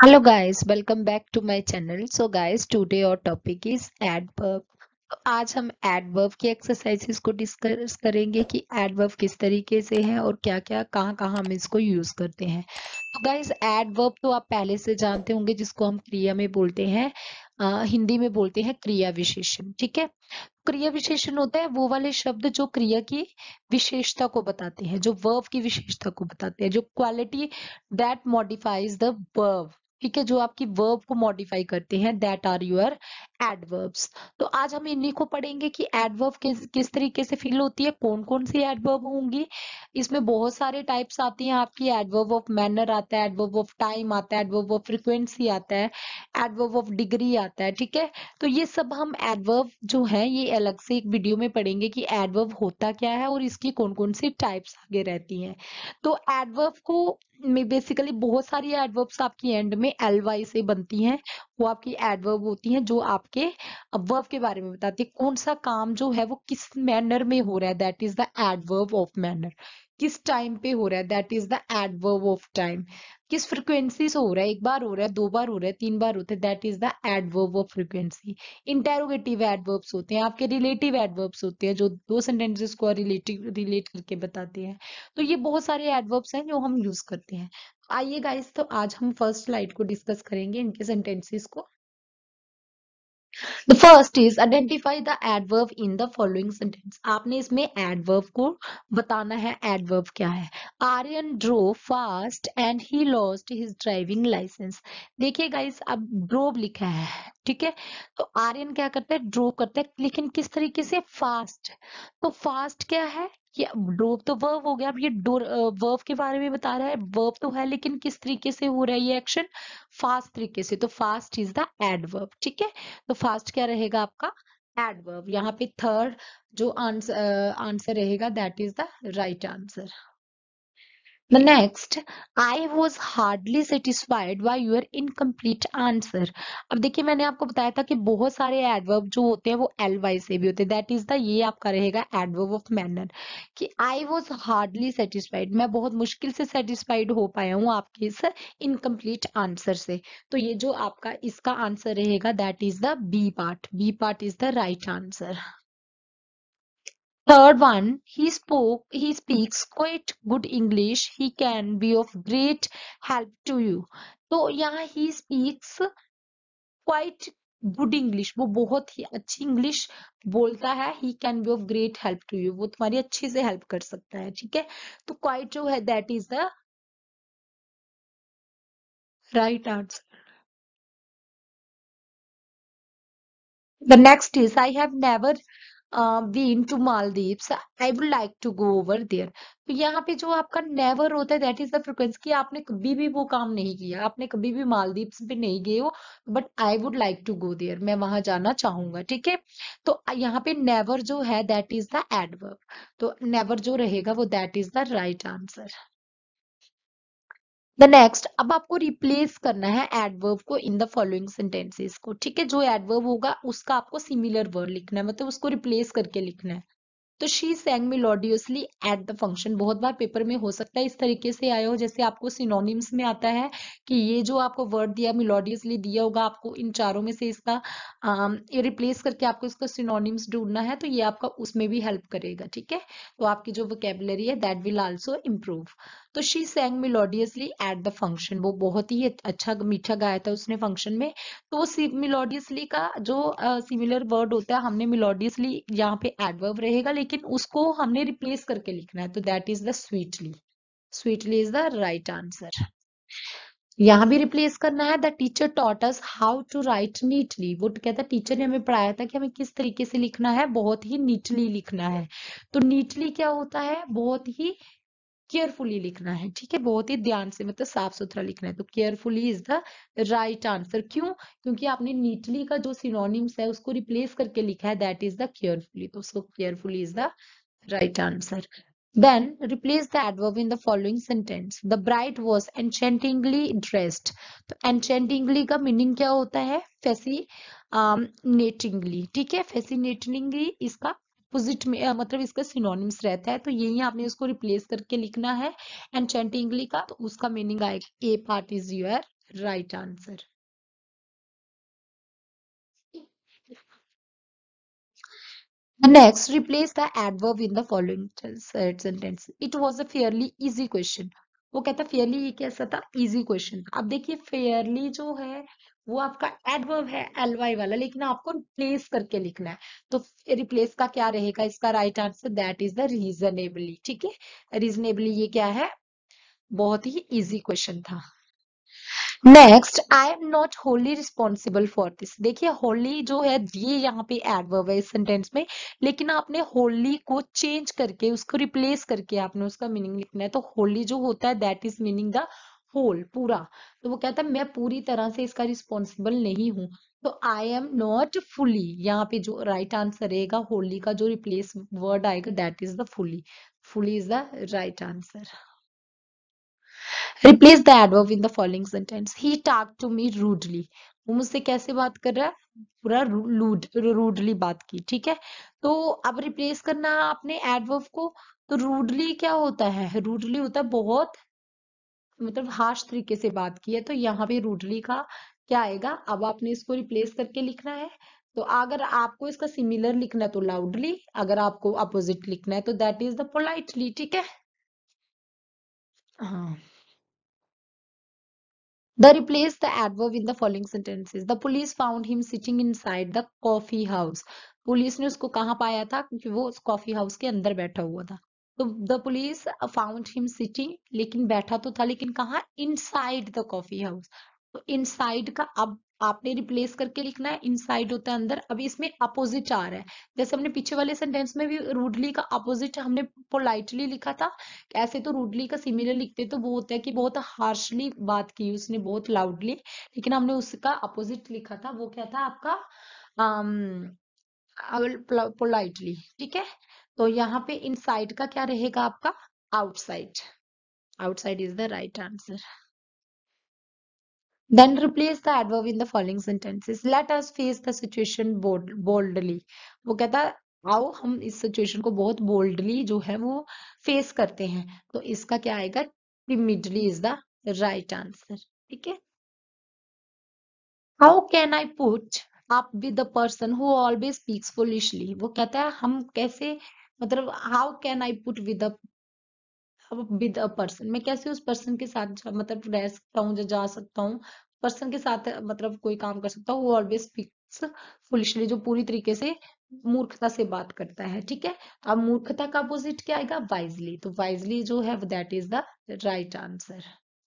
hello guys welcome back to my channel so guys today our topic is adverb आज हम adverb की exercises को discuss करेंगे कि एडवर्ब किस तरीके से है और क्या क्या कहाँ कहाँ हम इसको यूज करते हैं तो गाइज एडवर्ब तो आप पहले से जानते होंगे जिसको हम क्रिया में बोलते हैं आ, हिंदी में बोलते हैं क्रिया विशेषण ठीक है क्रिया विशेषण होता है वो वाले शब्द जो क्रिया की विशेषता को बताते हैं जो वर्ब की विशेषता को बताते हैं जो quality that modifies the verb ठीक है जो आपकी वर्ब को मॉडिफाई करते हैं दैट आर यूर एडवर्ब्स तो आज हम इन्हीं को पढ़ेंगे कि एडवर्ब किस किस तरीके से फील होती है कौन कौन सी एडवर्ब होंगी इसमें बहुत सारे टाइप्स आती हैं आपकी एडवर्ब ऑफ मैनर आता है एडवर्ब ऑफ टाइम आता है एडवर्ब ऑफ फ्रिक्वेंसी आता है एडवर्ब ऑफ डिग्री आता है ठीक है तो ये सब हम एडवर्ब जो है ये अलग से एक वीडियो में पढ़ेंगे कि एडवर्ब होता क्या है और इसकी कौन कौन सी टाइप्स आगे रहती है तो एडवर्ब को में बेसिकली बहुत सारी एडवर्ब्स आपकी एंड में एल वाई से बनती हैं वो आपकी एडवर्ब होती हैं जो आपके वर्ब के बारे में बताती है कौन सा काम जो है वो किस मैनर में हो रहा है that is the adverb of manner किस टाइम पे हो रहा है that is the adverb of time किस फ्रिक्वेंसी से हो रहा है एक बार हो रहा है दो बार हो रहा है तीन बार होते हैं that is the adverb of frequency interrogative adverbs होते हैं आपके रिलेटिव एडवर्ब्स होते हैं जो दो सेंटेंसेस को रिलेटिव रिलेट करके बताते हैं तो ये बहुत सारे एडवर्ब्स हैं जो हम यूज करते हैं आइए गाइस तो आज हम फर्स्ट स्लाइड को डिस्कस करेंगे इनके सेंटेंसेस को the first is identify the adverb in the following sentence आपने इसमें एडवर्व को बताना है एडवर्व क्या है Aryan drove fast and he lost his driving license देखिए गाइस अब ड्रोव लिखा है ठीक है तो आर्यन क्या करता है ड्रो करता है लेकिन किस तरीके से फास्ट तो फास्ट क्या है कि डोब तो वर्व हो गया अब ये वर्व के बारे में बता रहा है वर्व तो है लेकिन किस तरीके से हो रहा है ये एक्शन फास्ट तरीके से तो फास्ट इज द एडवर्ब ठीक है तो फास्ट क्या रहेगा आपका एडवर्ब यहाँ पे थर्ड जो आंसर आंसर रहेगा that is the right answer The next, I was hardly satisfied by your incomplete answer. अब देखिए मैंने आपको बताया था कि बहुत सारे एडवर्ब जो होते हैं वो एल वाई से भी होते हैं दैट इज द ये आपका रहेगा एडवर्ब ऑफ मैनर कि आई वॉज हार्डली सेटिस्फाइड मैं बहुत मुश्किल से सेटिस्फाइड हो पाया हूँ आपके इस इनकम्प्लीट आंसर से तो ये जो आपका इसका आंसर रहेगा that is the B part B part is the right answer third one he spoke he speaks quite good english he can be of great help to you तो यहाँ he speaks quite good English वो बहुत ही अच्छी English बोलता है he can be of great help to you वो तुम्हारी अच्छी से हेल्प कर सकता है ठीक है तो क्वाइट जो है that is the right answer the next is I have never been to Maldives I would like to go over there तो यहाँ पे जो आपका नेवर होता है दैट इज द फ्रिक्वेंसी कि आपने कभी भी वो काम नहीं किया आपने कभी भी मालदीव्स पे नहीं गए हो but I would like to go there मैं वहां जाना चाहूंगा ठीक है तो यहाँ पे नेवर जो है दैट इज द एडवर्ब तो नेवर जो रहेगा वो that is the right answer the next अब आपको रिप्लेस करना है एडवर्ब को इन द फॉलोइंग सेंटेंसेस को ठीक है जो एडवर्ब होगा उसका आपको सिमिलर वर्ड लिखना है मतलब उसको रिप्लेस करके लिखना है तो she sang melodiously at the function बहुत बार पेपर में हो सकता है इस तरीके से आया हो जैसे आपको सिनोनिम्स में आता है कि ये जो आपको वर्ड दिया मिलोडियसली दिया होगा आपको इन चारों में से इसका रिप्लेस करके आपको इसका सिनोनिम्स ढूंढना है तो ये आपका उसमें भी हेल्प करेगा ठीक है तो आपकी जो वोकेबलरी है दैट विल आल्सो इम्प्रूव तो she sang melodiously at the function वो बहुत ही अच्छा मीठा गाया था उसने फंक्शन में तो मिलोडियसली का जो सिमिलर uh, वर्ड होता है हमने मिलोडियसली यहाँ पे एडवर्ब रहेगा लेकिन उसको हमने रिप्लेस करके लिखना है तो that is the sweetly sweetly is the right answer यहाँ भी रिप्लेस करना है the teacher taught how to write neatly वो तो कहता है टीचर ने हमें पढ़ाया था कि हमें किस तरीके से लिखना है बहुत ही नीटली लिखना है तो नीटली क्या होता है बहुत ही केयरफुली लिखना है ठीक है बहुत ही ध्यान से मतलब साफ सुथरा लिखना है तो carefully is the right answer क्यों क्योंकि आपने नीटली का जो सिनोनिम्स है उसको रिप्लेस करके लिखा है दैट इज द केयरफुली तो so carefully is the right answer Then replace the adverb in the following sentence. The bride was enchantingly dressed. तो enchantingly का meaning क्या होता है Fascinatingly. ठीक है Fascinatingly इसका अपोजिट में मतलब इसका सिनोनिम्स रहता है तो यही आपने इसको रिप्लेस करके लिखना है एंड चैंटिंगली का तो उसका मीनिंग आएगा A part is your right answer next replace the adverb in the following sentence it was a fairly easy question वो कहता है फेयरली ये कैसा था इजी क्वेश्चन अब देखिए फेयरली जो है वो आपका एडवर्ब है एलवाई वाला लेकिन आपको रिप्लेस करके लिखना है तो रिप्लेस का क्या रहेगा इसका right answer that is the reasonably ठीक है रीजनेबली ये क्या है बहुत ही इजी क्वेश्चन था next I am not wholly responsible for this देखिए होली जो है ये यहाँ पे एडवर्ब है इस सेंटेंस में लेकिन आपने होली को चेंज करके उसको रिप्लेस करके आपने उसका मीनिंग लिखना है तो होली जो होता है that is meaning the whole पूरा तो वो कहता है मैं पूरी तरह से इसका रिस्पॉन्सिबल नहीं हूँ तो आई एम नॉट फुली यहाँ पे जो राइट आंसर रहेगा होली का जो रिप्लेस वर्ड आएगा that is the fully fully is the right answer replace the adverb in the following sentence he talk to me rudely वो मुझसे कैसे बात कर रहा है पूरा रूड रूडली बात की ठीक है तो अब रिप्लेस करना आपने एडवर्ब को तो रूडली क्या होता है रूडली होता है बहुत मतलब हार्श तरीके से बात की है तो यहाँ पे रूडली का क्या आएगा अब आपने इसको रिप्लेस करके लिखना है तो अगर आपको इसका सिमिलर लिखना है तो लाउडली अगर आपको अपोजिट लिखना है तो दैट इज द पोलाइटली ठीक है हाँ the replace the adverb in the following sentences. The police found him sitting inside the coffee house. police ने उसको कहाँ पाया था क्योंकि वो उस coffee house के अंदर बैठा हुआ था तो the police found him sitting लेकिन बैठा तो था लेकिन कहा inside the coffee house तो inside का अब आपने रिप्लेस करके लिखना है इनसाइड होता है अंदर अभी इसमें अपोजिट आ रहा है जैसे हमने पीछे वाले सेंटेंस में भी रूडली का अपोजिट हमने पोलाइटली लिखा था ऐसे तो रूडली का सिमिलर लिखते तो वो होता है कि बहुत हार्शली बात की उसने बहुत लाउडली लेकिन हमने उसका अपोजिट लिखा था वो क्या था आपका पोलाइटली ठीक है तो यहाँ पे इन का क्या रहेगा आपका outside outside is the right answer Then replace the adverb in the following sentences. Let us face the situation bold, boldly. wo kehta आओ हम इस सिचुएशन को बहुत बोल्डली जो है वो फेस करते हैं तो इसका क्या आएगा timidly is the right answer ठीक है how can I put up with the person who always speaks foolishly वो कहता है हम कैसे मतलब how can I put with with a person मैं कैसे उस पर्सन के साथ मतलब रह सकता हूँ जा सकता हूँ पर्सन के साथ मतलब कोई काम कर सकता हूँ वो ऑलवेज स्पीक्स फुलिशली जो पूरी तरीके से मूर्खता से बात करता है ठीक है अब मूर्खता का अपोजिट क्या आएगा वाइजली तो वाइजली जो है that is the right answer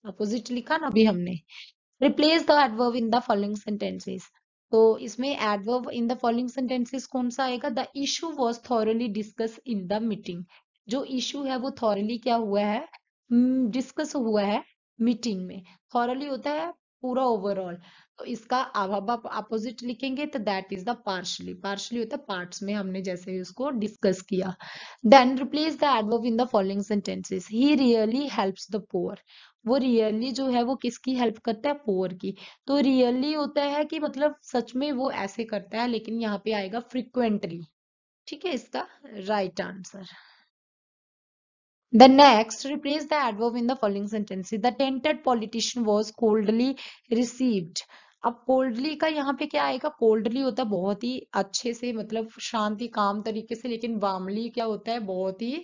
opposite लिखा ना अभी हमने replace the adverb in the following sentences तो इसमें adverb in the following sentences कौन सा आएगा the issue was thoroughly discussed in the meeting जो इशू है वो थॉरली क्या हुआ है डिस्कस हम्म, हुआ है मीटिंग में थॉरली होता है पूरा ओवरऑल तो इसका अब आप अपोजिट लिखेंगे तो that is the partially partially होता है पार्ट्स में हमने जैसे उसको डिस्कस किया then replace the adverb in the following sentences he really helps the poor वो रियली जो है वो किसकी हेल्प करता है पोअर की तो रियली होता है कि मतलब सच में वो ऐसे करता है लेकिन यहाँ पे आएगा फ्रिक्वेंटली ठीक है इसका right right answer The next replace the adverb in the following sentence. The tainted politician was coldly received. अब कोल्डली का यहाँ पे क्या आएगा कोल्डली होता है बहुत ही अच्छे से मतलब शांति काम तरीके से लेकिन वामली क्या होता है बहुत ही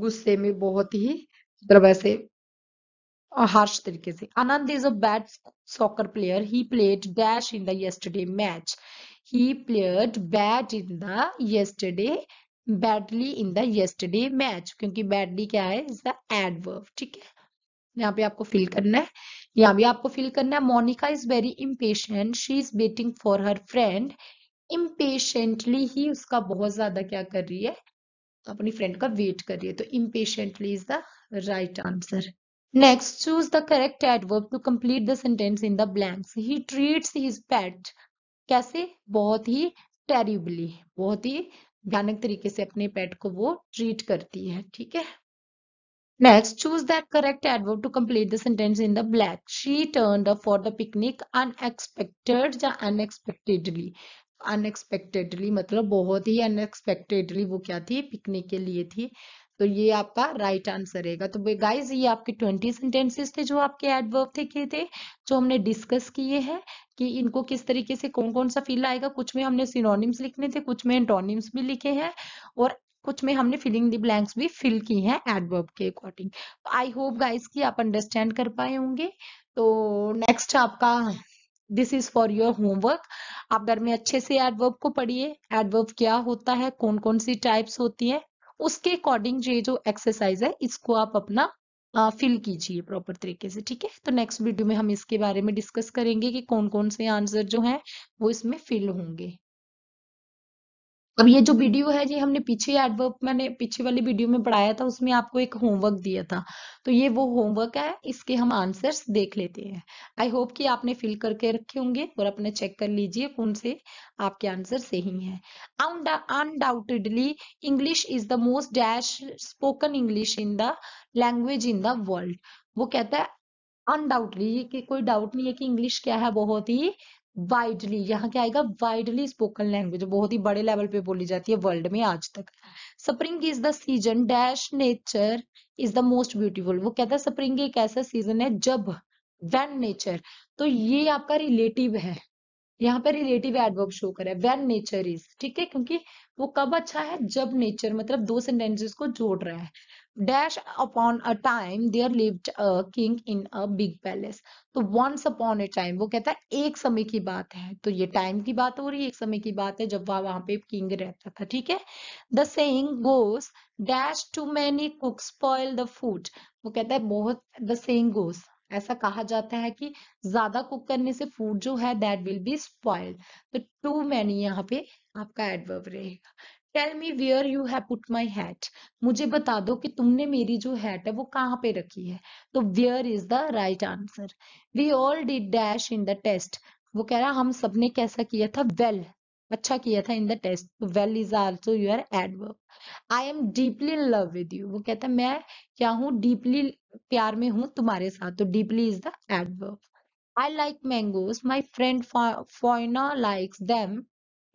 गुस्से में बहुत ही मतलब ऐसे हार्श तरीके से Anand is a bad soccer player he played dash in the yesterday match he played bad in the yesterday badly in the yesterday match क्योंकि बैडली क्या है इज द एडवर्व ठीक है यहाँ पे आपको फिल करना है यहाँ भी आपको फिल करना है Monica is very impatient she is waiting for her friend impatiently ही उसका बहुत ज्यादा क्या कर रही है अपनी फ्रेंड का वेट कर रही है तो impatiently is the right answer next choose the correct adverb to complete the sentence in the blanks he treats his pet कैसे बहुत ही टेरिबली बहुत ही भयानक तरीके से अपने पेट को वो ट्रीट करती है ठीक है next choose that correct adverb to complete the sentence in the black she turn the for the picnic unexpected या अनएक्सपेक्टेडली अनएक्सपेक्टेडली मतलब बहुत ही अनएक्सपेक्टेडली वो क्या थी पिकनिक के लिए थी तो ये आपका राइट आंसर रहेगा तो गाइज ये आपके ट्वेंटी सेंटेंसेस थे जो आपके एडवर्ब थे किए थे जो हमने डिस्कस किए हैं कि इनको किस तरीके से कौन कौन सा फील आएगा कुछ में हमने सिनोनिम्स लिखने थे कुछ में एंटोनिम्स भी लिखे हैं और कुछ में हमने फिलिंग दी ब्लैंक्स भी फिल की हैं एडवर्ब के अकॉर्डिंग आई होप गाइस की आप अंडरस्टैंड कर पाए होंगे तो नेक्स्ट आपका this is for your homework आप घर में अच्छे से एडवर्ब को पढ़िए एडवर्ब क्या होता है कौन कौन सी टाइप्स होती है उसके अकॉर्डिंग ये जो एक्सरसाइज है इसको आप अपना फिल कीजिए प्रॉपर तरीके से ठीक है तो नेक्स्ट वीडियो में हम इसके बारे में डिस्कस करेंगे कि कौन कौन से आंसर जो हैं वो इसमें फिल होंगे अब ये जो वीडियो है ये हमने पीछे एडवर्ब मैंने पीछे वाली वीडियो में पढ़ाया था उसमें आपको एक होमवर्क दिया था तो ये वो होमवर्क है इसके हम आंसर्स देख लेते हैं आई होप कि आपने फिल करके रखे होंगे और अपने चेक कर लीजिए कौन से आपके आंसर सही है undoubtedly English is the most dash spoken English in the language in the world वो कहता है अनडाउटली कोई डाउट नहीं है कि इंग्लिश क्या है बहुत ही वाइडली यहाँ क्या आएगा वाइडली स्पोकन लैंग्वेज बहुत ही बड़े लेवल पे बोली जाती है वर्ल्ड में आज तक spring is the season dash nature is the most beautiful वो कहता है स्प्रिंग एक ऐसा सीजन है जब वेन नेचर तो ये आपका रिलेटिव है यहाँ पे रिलेटिव एडवर्ब शो करे वेन नेचर इज ठीक है क्योंकि वो कब अच्छा है जब नेचर मतलब दो सेंटेंसेस को जोड़ रहा है dash upon a time there lived a king in a big palace तो वंस अपॉन ए टाइम वो कहता है एक समय की बात है तो ये टाइम की बात हो रही है एक समय की बात है जब वह वहां पे किंग रहता था ठीक है the saying goes dash too many cook spoil the food वो कहता है बहुत द सेइंग गोस ऐसा कहा जाता है कि ज्यादा कुक करने से फूड जो है दैट विल बी स्पॉइल्ड तो टू मैनी यहाँ पे आपका एडवर्ब रहेगा tell me where you have put my hat मुझे बता दो कि तुमने मेरी जो हैट है वो कहाँ पे रखी है तो where is the right answer we all did dash in the test वो कह रहा हम सब ने कैसा किया था वेल well, अच्छा किया था in the test well is also your adverb I am deeply in love with you वो कहता है मैं क्या हूँ डीपली प्यार में हूँ तुम्हारे साथ तो deeply is the adverb I like mangoes my friend Fiona likes them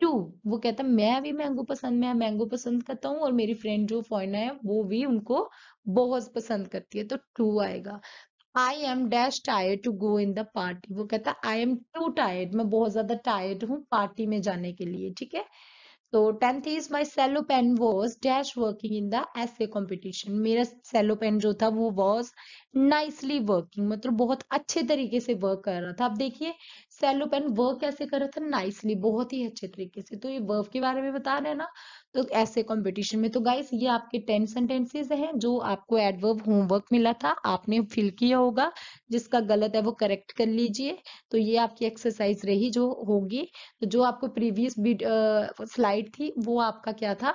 too वो कहता है मैं भी मैंगो पसंद मैं मैंगो पसंद करता हूँ और मेरी फ्रेंड जो फॉरना है वो भी उनको बहुत पसंद करती है तो टू आएगा I am dash tired to go in the party वो कहता है आई एम टू टायर्ड मैं बहुत ज्यादा टायर्ड हूँ पार्टी में जाने के लिए ठीक है तो tenth is my Cello pen was dash working in the essay competition मेरा सेलो पेन जो था वो वॉज नाइसली वर्किंग मतलब बहुत अच्छे तरीके से वर्क कर रहा था आप देखिए सेलो पेन वर्क कैसे कर रहा था नाइसली बहुत ही अच्छे तरीके से तो ये वर्क के बारे में बता रहे हैं ना तो ऐसे कंपटीशन में तो गाइस ये आपके टेन सेंटेंसेस हैं जो आपको एडवर्ब होमवर्क मिला था आपने फिल किया होगा जिसका गलत है वो करेक्ट कर लीजिए तो ये आपकी एक्सरसाइज रही जो होगी तो जो आपको प्रीवियस स्लाइड थी वो आपका क्या था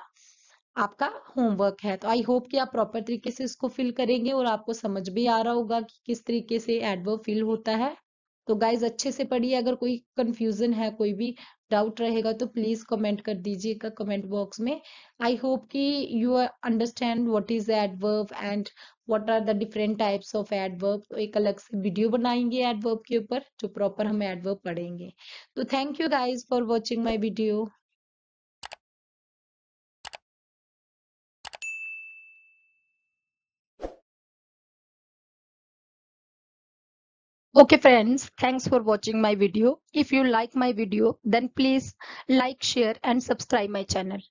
आपका होमवर्क है तो आई होप कि आप प्रॉपर तरीके से इसको फिल करेंगे और आपको समझ भी आ रहा होगा कि किस तरीके से एडवर्ब फिल होता है तो गाइज अच्छे से पढ़िए अगर कोई कंफ्यूजन है कोई भी डाउट रहेगा तो प्लीज कमेंट कर दीजिएगा कमेंट बॉक्स में आई होप कि you understand what is adverb and what are the different types of adverb तो एक अलग से वीडियो बनाएंगे एडवर्ब के ऊपर जो प्रॉपर हम एडवर्ब पढ़ेंगे तो thank you guys for watching my video Okay friends, thanks for watching my video. If you like my video, then please like, share and subscribe my channel.